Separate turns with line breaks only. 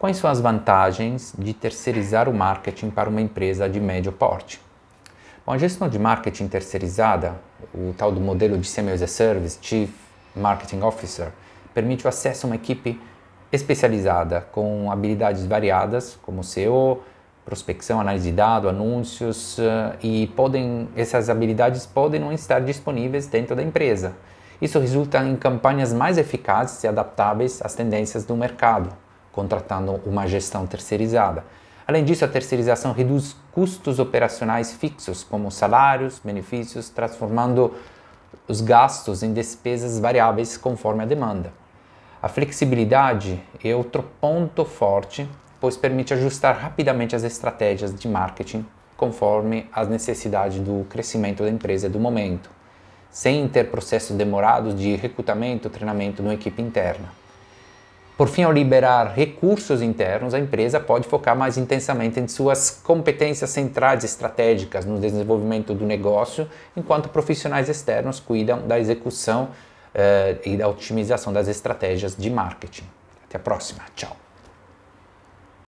Quais são as vantagens de terceirizar o marketing para uma empresa de médio porte? Bom, a gestão de marketing terceirizada, o tal do modelo de Semi as a Service, Chief Marketing Officer, permite o acesso a uma equipe especializada com habilidades variadas, como SEO, prospecção, análise de dado, anúncios, eh, e podem essas habilidades podem não estar disponíveis dentro da empresa. Isso resulta em campanhas mais eficazes e adaptáveis às tendências do mercado contratando uma gestão terceirizada. Além disso, a terceirização reduz custos operacionais fixos, como salários, benefícios, transformando os gastos em despesas variáveis conforme a demanda. A flexibilidade é outro ponto forte, pois permite ajustar rapidamente as estratégias de marketing conforme as necessidades do crescimento da empresa do momento, sem ter processos demorados de recrutamento e treinamento na equipe interna. Por fim, ao liberar recursos internos, a empresa pode focar mais intensamente em suas competências centrais estratégicas no desenvolvimento do negócio, enquanto profissionais externos cuidam da execução eh, e da otimização das estratégias de marketing. Até a próxima. Tchau.